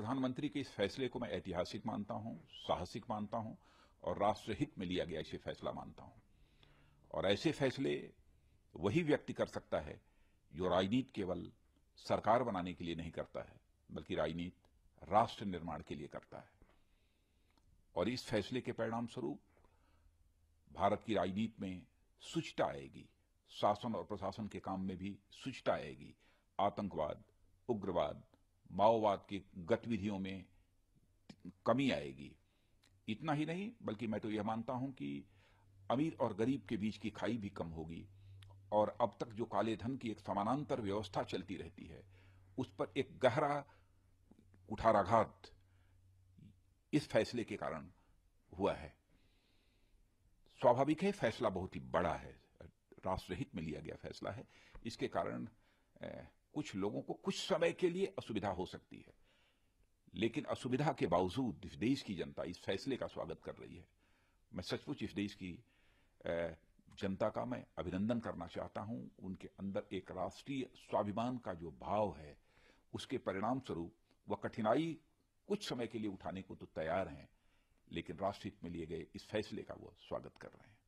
प्रधानमंत्री के इस फैसले को मैं ऐतिहासिक मानता हूं साहसिक मानता हूं और राष्ट्रहित में लिया गया इसे फैसला मानता हूं और ऐसे फैसले वही व्यक्ति कर सकता है जो राजनीति केवल सरकार बनाने के लिए नहीं करता है बल्कि राजनीति राष्ट्र निर्माण के लिए करता है और इस फैसले के परिणाम स्वरूप भारत की राजनीति में सुचता आएगी शासन और प्रशासन के काम में भी सुचता आएगी आतंकवाद उग्रवाद माओवाद की गतिविधियों में कमी आएगी इतना ही नहीं बल्कि मैं तो यह मानता हूं कि अमीर और गरीब के बीच की खाई भी कम होगी और अब तक जो काले धन की एक समानांतर व्यवस्था चलती रहती है उस पर एक गहरा कुठाराघात इस फैसले के कारण हुआ है स्वाभाविक है फैसला बहुत ही बड़ा है राष्ट्रहित में लिया गया फैसला है इसके कारण कुछ लोगों को कुछ समय के लिए असुविधा हो सकती है लेकिन असुविधा के बावजूद इस देश की जनता इस फैसले का स्वागत कर रही है मैं सचमुच इस देश की जनता का मैं अभिनंदन करना चाहता हूं उनके अंदर एक राष्ट्रीय स्वाभिमान का जो भाव है उसके परिणाम स्वरूप वह कठिनाई कुछ समय के लिए उठाने को तो तैयार हैं लेकिन राष्ट्रहित में लिए गए इस फैसले का वो स्वागत कर रहे हैं